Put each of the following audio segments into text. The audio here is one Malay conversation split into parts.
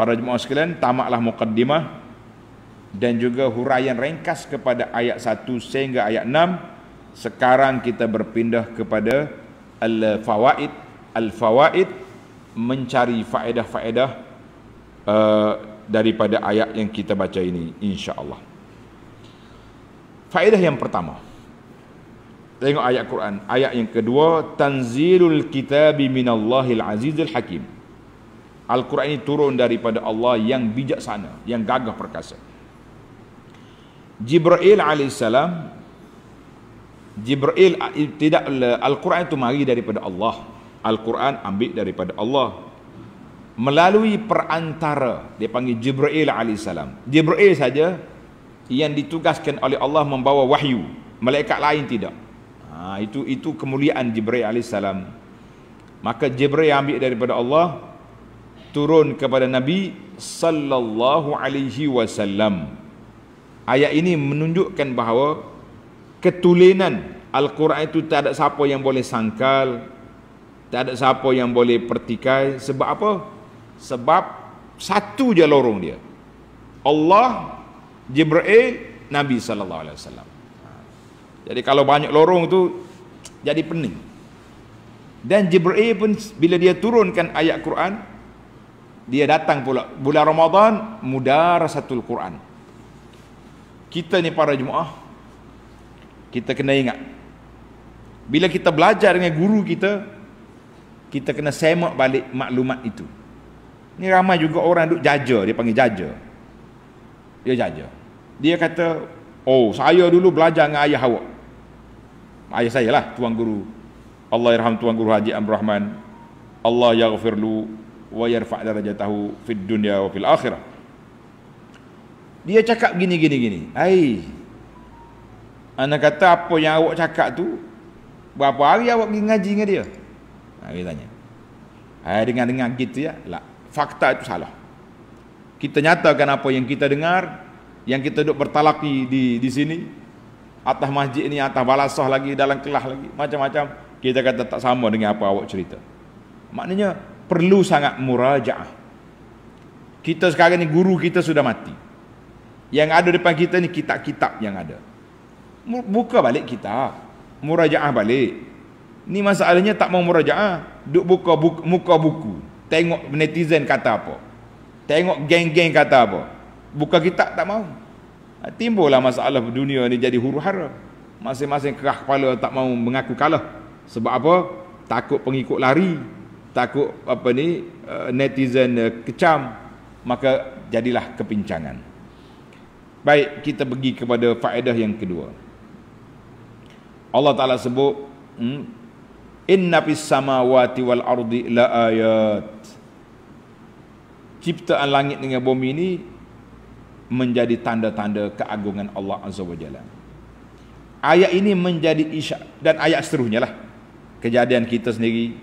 Para jemaah sekalian, tamaklah muqaddimah dan juga huraian ringkas kepada ayat 1 sehingga ayat 6. Sekarang kita berpindah kepada al-fawaid. Al-fawaid mencari faedah-faedah uh, daripada ayat yang kita baca ini insya-Allah. Faedah yang pertama. Tengok ayat Quran, ayat yang kedua, Tanzilul Kitabi minallahil Azizil Hakim. Al-Quran ini turun daripada Allah yang bijaksana, yang gagah perkasa. Jibril alaihissalam Jibril tidak Al-Quran itu mari daripada Allah. Al-Quran ambil daripada Allah melalui perantara dia panggil Jibril alaihissalam. Jibril saja yang ditugaskan oleh Allah membawa wahyu. Malaikat lain tidak. Ha, itu itu kemuliaan Jibril alaihissalam. Maka Jibril ambil daripada Allah, turun kepada Nabi sallallahu alaihi wasallam. Ayat ini menunjukkan bahawa ketulenan Al-Quran itu tak ada siapa yang boleh sangkal, tak ada siapa yang boleh pertikai sebab apa? Sebab satu je lorong dia. Allah, Jibril, Nabi sallallahu alaihi wasallam. Jadi kalau banyak lorong tu jadi pening. Dan Jibril pun bila dia turunkan ayat Quran, dia datang pula bulan Ramadhan mudara satu Al Quran kita ni para jemaah kita kena ingat bila kita belajar dengan guru kita kita kena semak balik maklumat itu ni ramai juga orang duk jaja dia panggil jaja dia jaja dia kata oh saya dulu belajar dengan ayah awak ayah saya lah tuan guru Allah irham tuan guru Haji Amr Allah Allah yaghfirlu wa yarfa' darajatahu fid dunya wa fil akhirah. Dia cakap gini gini gini. Hai. anak kata apa yang awak cakap tu? Berapa hari awak pergi ngaji dengan dia? Ha dia tanya. Hai dengan dengan gitu ya. Lah, fakta itu salah. Kita nyatakan apa yang kita dengar, yang kita duduk bertalaki di di sini atas masjid ini, atas balasah lagi, dalam kelas lagi, macam-macam. Kita kata tak sama dengan apa awak cerita. Maknanya perlu sangat murajaah. Kita sekarang ni guru kita sudah mati. Yang ada depan kita ni kitab-kitab yang ada. Buka balik kita. Murajaah balik. Ni masalahnya tak mau murajaah. Duk buka buku, muka buku. Tengok netizen kata apa. Tengok geng-geng kata apa. Buka kitab tak mau. Ha, timbullah masalah dunia ni jadi huru hara. Masing-masing kerah kepala tak mau mengaku kalah. Sebab apa? Takut pengikut lari takut apa ni eh, netizen eh, kecam maka jadilah kepincangan baik kita pergi kepada faedah yang kedua Allah taala sebut hmm, inna fis samawati wal ardi la ayat ciptaan langit dengan bumi ini menjadi tanda-tanda keagungan Allah azza wajalla ayat ini menjadi isyarat dan ayat seterusnya lah kejadian kita sendiri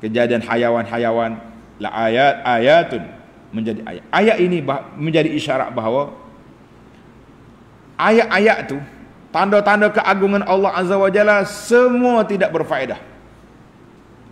kejadian hayawan-hayawan la ayat ayatun menjadi ayat. Ayat ini bah, menjadi isyarat bahawa ayat-ayat tu tanda-tanda keagungan Allah Azza Wajalla semua tidak berfaedah.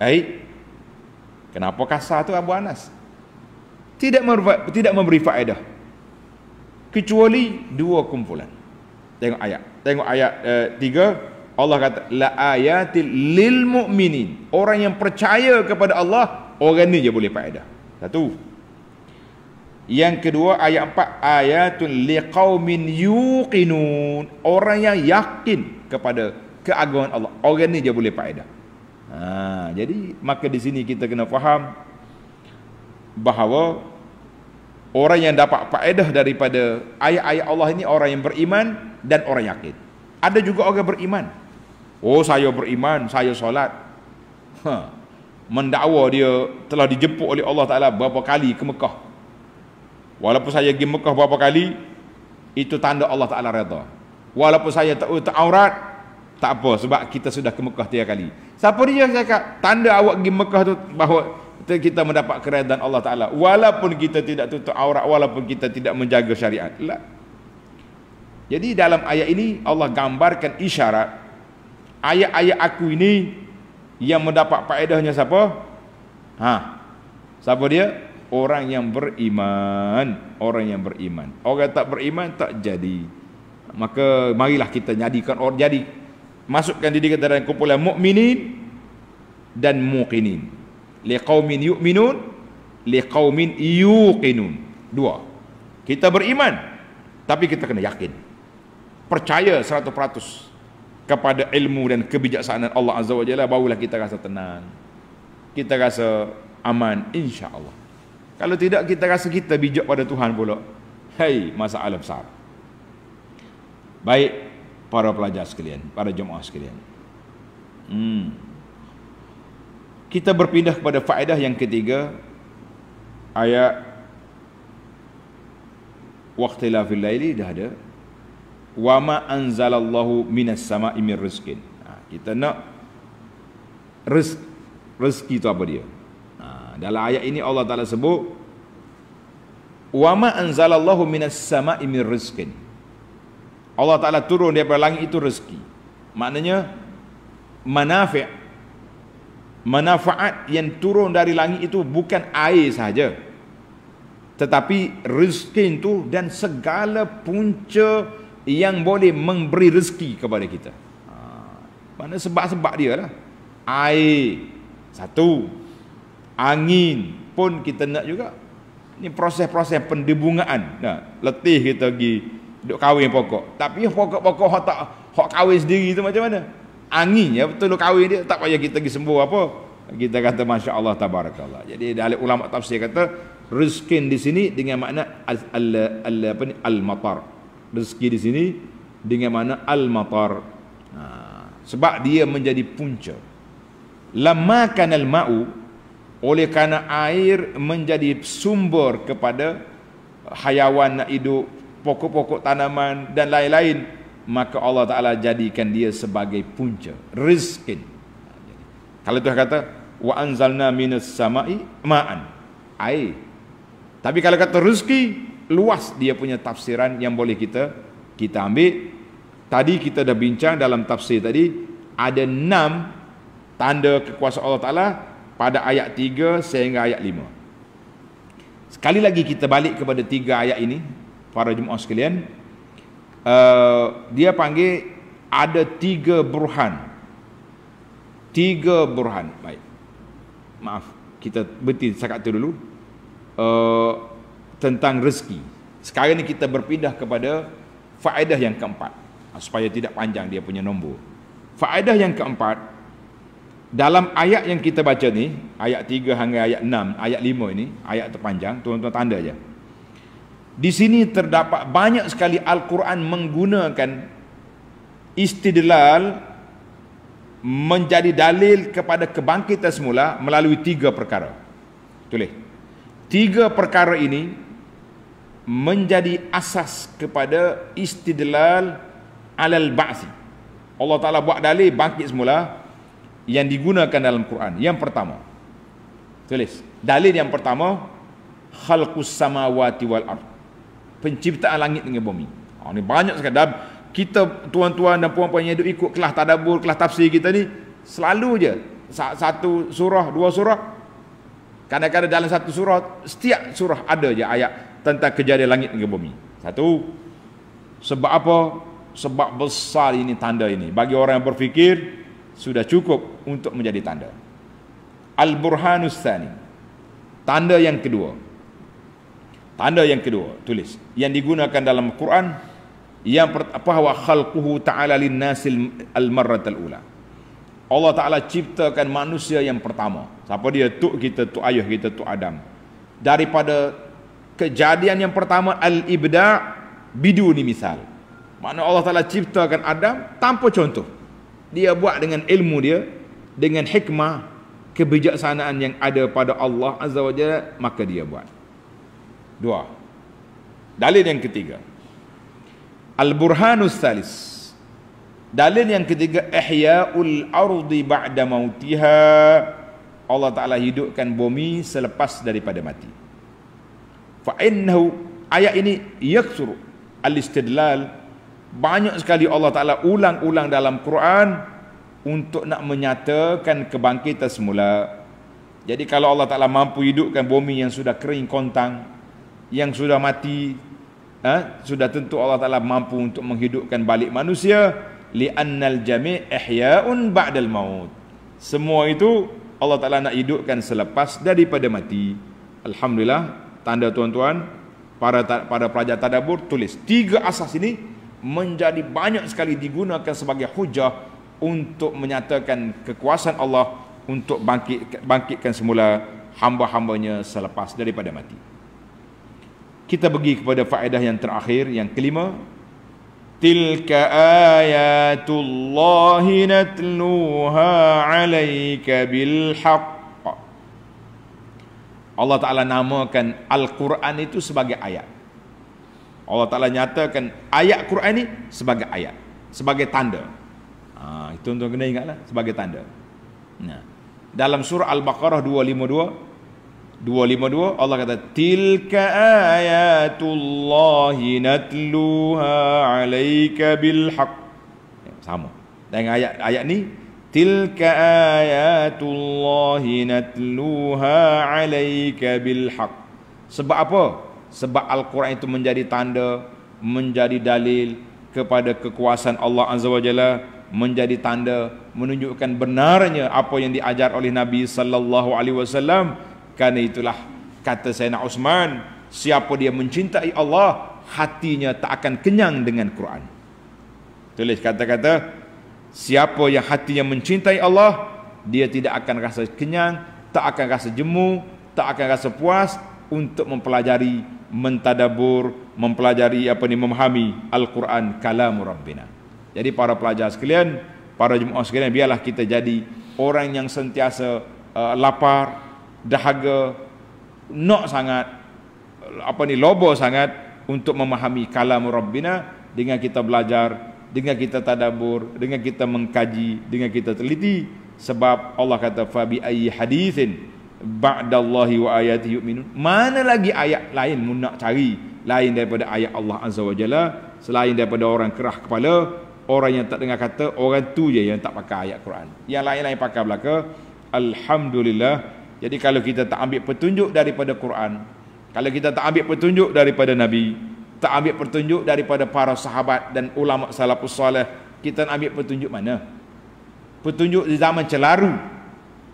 Baik. Kenapa kasar tu Abu Anas? Tidak tidak memberi faedah. Kecuali dua kumpulan. Tengok ayat. Tengok ayat 3 uh, eh, Allah kata la ayatil lil mu'minin. Orang yang percaya kepada Allah, orang ni je boleh faedah. Satu. Yang kedua ayat empat ayatun liqaumin yuqinun. Orang yang yakin kepada keagungan Allah. Orang ni je boleh faedah. Ha, jadi maka di sini kita kena faham bahawa orang yang dapat faedah daripada ayat-ayat Allah ini orang yang beriman dan orang yakin. Ada juga orang beriman Oh saya beriman, saya solat. Ha. Mendakwa dia telah dijemput oleh Allah Ta'ala berapa kali ke Mekah. Walaupun saya pergi Mekah berapa kali, itu tanda Allah Ta'ala reda. Walaupun saya tak tahu aurat, tak apa sebab kita sudah ke Mekah tiga kali. Siapa dia saya cakap, tanda awak pergi Mekah tu bahawa kita mendapat keredaan Allah Ta'ala. Walaupun kita tidak tutup aurat, walaupun kita tidak menjaga syariat. Jadi dalam ayat ini Allah gambarkan isyarat ayat-ayat aku ini yang mendapat faedahnya siapa? Ha. Siapa dia? Orang yang beriman, orang yang beriman. Orang tak beriman tak jadi. Maka marilah kita jadikan orang jadi. Masukkan diri kita dalam kumpulan mukminin dan muqinin. Liqaumin yu'minun liqaumin yuqinun. Dua. Kita beriman tapi kita kena yakin. Percaya 100% kepada ilmu dan kebijaksanaan Allah Azza wa Jalla barulah kita rasa tenang. Kita rasa aman insya-Allah. Kalau tidak kita rasa kita bijak pada Tuhan pula. Hai masalah besar. Baik para pelajar sekalian, para jemaah sekalian. Hmm. Kita berpindah kepada faedah yang ketiga ayat waktu lafil laili dah ada wa ma anzalallahu minas sama'i min rizqin ha, kita nak riz rezeki tu apa dia ha, dalam ayat ini Allah Taala sebut wa ma anzalallahu minas sama'i min rizqin Allah Taala turun dari langit itu rezeki maknanya manafi' manfaat yang turun dari langit itu bukan air saja tetapi rezeki itu dan segala punca yang boleh memberi rezeki kepada kita. Ha, mana sebab-sebab dia lah. Air, satu. Angin pun kita nak juga. Ini proses-proses pendibungaan. Nah, letih kita pergi duk kahwin pokok. Tapi pokok-pokok hok tak hok kahwin sendiri tu macam mana? Angin ya betul duk kahwin dia tak payah kita pergi sembuh apa. Kita kata masya-Allah tabarakallah. Jadi dari ulama tafsir kata rizkin di sini dengan makna al, al, al apa ni al-matar rezeki di sini dengan mana al-matar. Ha, sebab dia menjadi punca. Lama kana al-ma'u oleh kerana air menjadi sumber kepada hayawan nak hidup, pokok-pokok tanaman dan lain-lain, maka Allah Taala jadikan dia sebagai punca rezeki. Kalau Tuhan kata wa anzalna minas sama'i ma'an air. Tapi kalau kata rezeki, luas dia punya tafsiran yang boleh kita kita ambil. Tadi kita dah bincang dalam tafsir tadi ada enam tanda kekuasaan Allah Taala pada ayat 3 sehingga ayat 5. Sekali lagi kita balik kepada tiga ayat ini para jemaah sekalian. Uh, dia panggil ada tiga burhan. Tiga burhan. Baik. Maaf, kita berhenti sekat itu dulu. Uh, tentang rezeki. Sekarang ni kita berpindah kepada faedah yang keempat. Ha, supaya tidak panjang dia punya nombor. Faedah yang keempat, dalam ayat yang kita baca ni, ayat 3 hingga ayat 6, ayat 5 ini, ayat terpanjang, tuan-tuan tanda aja. Di sini terdapat banyak sekali Al-Quran menggunakan istidlal menjadi dalil kepada kebangkitan semula melalui tiga perkara. Tulis. Tiga perkara ini menjadi asas kepada istidlal alal ba'si. Allah Ta'ala buat dalil bangkit semula yang digunakan dalam Quran. Yang pertama. Tulis. Dalil yang pertama. Khalqus samawati wal ar. Penciptaan langit dengan bumi. Oh, ha, ini banyak sekali. Dan kita tuan-tuan dan puan-puan yang ikut kelas tadabur, kelas tafsir kita ni. Selalu je. Satu surah, dua surah. Kadang-kadang dalam satu surah. Setiap surah ada je ayat tentang kejadian langit dan bumi. Satu. Sebab apa? Sebab besar ini tanda ini. Bagi orang yang berfikir, sudah cukup untuk menjadi tanda. Al-Burhanus Thani. Tanda yang kedua. Tanda yang kedua, tulis. Yang digunakan dalam Quran, yang pertama, bahawa khalquhu ta'ala linnasil al-marratal ula. Allah Ta'ala ciptakan manusia yang pertama. Siapa dia? Tuk kita, tuk ayah kita, tuk Adam. Daripada kejadian yang pertama al-ibda bidu ni misal mana Allah Taala ciptakan Adam tanpa contoh dia buat dengan ilmu dia dengan hikmah kebijaksanaan yang ada pada Allah Azza Wajalla maka dia buat dua dalil yang ketiga al-burhanus salis dalil yang ketiga ihya'ul ardi ba'da mautiha Allah Ta'ala hidupkan bumi selepas daripada mati fa innahu ayat ini yaksur al-istidlal banyak sekali Allah Ta'ala ulang-ulang dalam Quran untuk nak menyatakan kebangkitan semula jadi kalau Allah Ta'ala mampu hidupkan bumi yang sudah kering kontang yang sudah mati eh, sudah tentu Allah Ta'ala mampu untuk menghidupkan balik manusia li li'annal jami' ihya'un ba'dal maut semua itu Allah Ta'ala nak hidupkan selepas daripada mati Alhamdulillah tanda tuan-tuan pada pada pelajar tadabbur tulis tiga asas ini menjadi banyak sekali digunakan sebagai hujah untuk menyatakan kekuasaan Allah untuk bangkit bangkitkan semula hamba-hambanya selepas daripada mati. Kita pergi kepada faedah yang terakhir yang kelima Tilka ayatul lahi natluha alaika bilhaq Allah Ta'ala namakan Al-Quran itu sebagai ayat. Allah Ta'ala nyatakan ayat Quran ini sebagai ayat. Sebagai tanda. Ha, itu untuk kena ingatlah. Sebagai tanda. Nah, dalam surah Al-Baqarah 252. 252 Allah kata tilka ayatullahi natluha alayka bil haq. Ya, sama. Dan ayat ayat ni تلك آيات الله نتلوها عليك بالحق sebab apa sebab al-Quran itu menjadi tanda menjadi dalil kepada kekuasaan Allah azza wajalla menjadi tanda menunjukkan benarnya apa yang diajar oleh Nabi sallallahu alaihi wasallam karena itulah kata Sayyidina Uthman siapa dia mencintai Allah hatinya tak akan kenyang dengan Quran tulis kata-kata Siapa yang hatinya mencintai Allah, dia tidak akan rasa kenyang, tak akan rasa jemu, tak akan rasa puas untuk mempelajari, mentadabur, mempelajari apa ni memahami Al-Quran kalamu Rabbina. Jadi para pelajar sekalian, para jemaah sekalian biarlah kita jadi orang yang sentiasa uh, lapar, dahaga, nak sangat apa ni lobo sangat untuk memahami kalam Rabbina dengan kita belajar dengan kita tadabur, dengan kita mengkaji, dengan kita teliti sebab Allah kata fa bi ayyi hadithin ba'dallahi wa ayati yu'minun. Mana lagi ayat lain mu nak cari lain daripada ayat Allah Azza wa Jalla selain daripada orang kerah kepala, orang yang tak dengar kata, orang tu je yang tak pakai ayat Quran. Yang lain-lain pakai belaka. Alhamdulillah. Jadi kalau kita tak ambil petunjuk daripada Quran, kalau kita tak ambil petunjuk daripada Nabi, tak ambil petunjuk daripada para sahabat dan ulama salafus soleh kita nak ambil petunjuk mana petunjuk di zaman celaru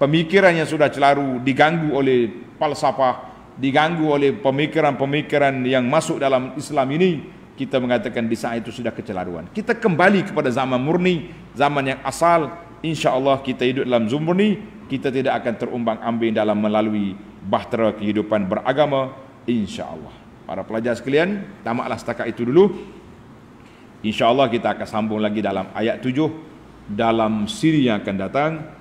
pemikiran yang sudah celaru diganggu oleh falsafah diganggu oleh pemikiran-pemikiran yang masuk dalam Islam ini kita mengatakan di saat itu sudah kecelaruan kita kembali kepada zaman murni zaman yang asal insyaallah kita hidup dalam zumurni kita tidak akan terumbang ambing dalam melalui bahtera kehidupan beragama insyaallah Para pelajar sekalian, tamatlah setakat itu dulu. Insya Allah kita akan sambung lagi dalam ayat 7 dalam siri yang akan datang.